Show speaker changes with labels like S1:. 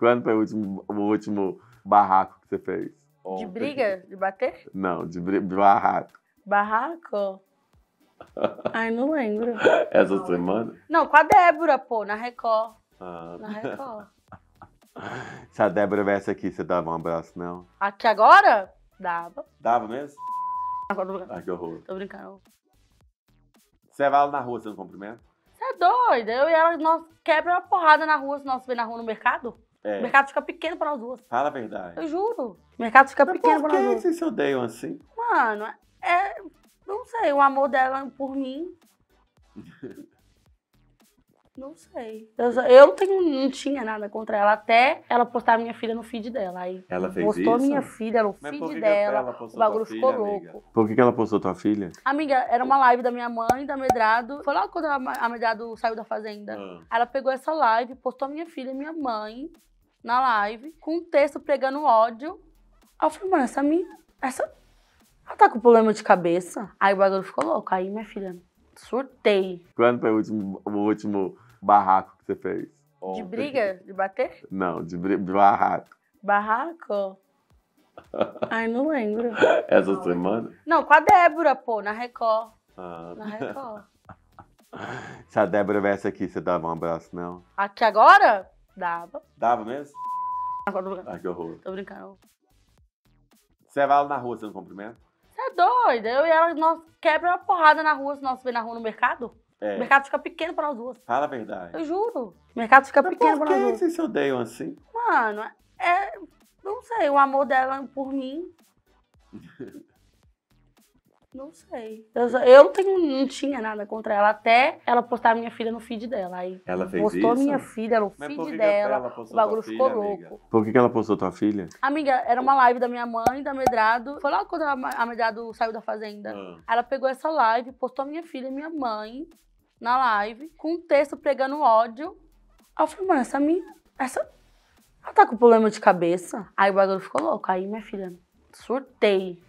S1: Quando foi o último, o último barraco que você fez? Ontem. De briga? De bater? Não, de, de barraco. Barraco? Ai, não lembro. Essa não. semana? Não, com a Débora, pô, na Record. Ah. Na Record. Se a Débora viesse aqui, você dava um abraço, não? Aqui agora? Dava. Dava mesmo? Agora Ai, que horror. Tô brincando. Você vai lá na rua, você não cumprimenta? Você é doida? Eu e ela, nós quebra uma porrada na rua se nós vê na rua no mercado. É. O mercado fica pequeno para nós duas. Fala a verdade. Eu juro. O mercado fica Mas pequeno para nós duas. Por que vocês se odeiam assim? Mano, é. Não sei, o amor dela por mim. não sei. Eu, eu não, tenho, não tinha nada contra ela até ela postar minha filha no feed dela. Aí ela fez postou isso? minha filha no Mas feed dela. O bagulho ficou filha, louco. Amiga? Por que, que ela postou tua filha? Amiga, era uma live da minha mãe, da Medrado. Foi logo quando a Medrado saiu da fazenda. Ah. Ela pegou essa live, postou minha filha e minha mãe na live com um texto pregando ódio. Aí eu falei, mano, essa minha. Essa. Ela tá com problema de cabeça. Aí o bagulho ficou louco. Aí, minha filha, surtei. Quando foi o último, o último barraco que você fez? Ontem. De briga? De bater? Não, de, barraco. Barraco? Ai, não lembro. Essa não. semana? Não, com a Débora, pô, na Record. Ah. Na Record. Se a Débora viesse aqui, você dava um abraço, não? Aqui agora? Dava. Dava mesmo? Agora Ai, que horror. Tô brincando. Você vai lá na rua, você não cumprimenta? Você é doida? Eu e ela, nós quebra uma porrada na rua se nós vem na rua no mercado. É. O mercado fica pequeno para nós duas. Fala a verdade. Eu juro. O mercado fica Mas pequeno para nós duas. Por que vocês se odeiam assim? Mano, é. Não sei, o amor dela por mim. Não sei. Eu, eu tenho, não tinha nada contra ela, até ela postar minha filha no feed dela. Aí ela fez postou isso? minha filha no Mas feed que dela. ela O bagulho ficou filha, amiga? louco. Por que, que ela postou tua filha? Amiga, era uma live da minha mãe, da Medrado. Foi logo quando a a Medrado saiu da fazenda. Ah. Ela pegou essa live, postou minha filha e minha mãe na live, com um texto pregando ódio. Aí eu falei, mano, essa minha. Essa. Ela tá com problema de cabeça. Aí o bagulho ficou louco. Aí minha filha, surtei.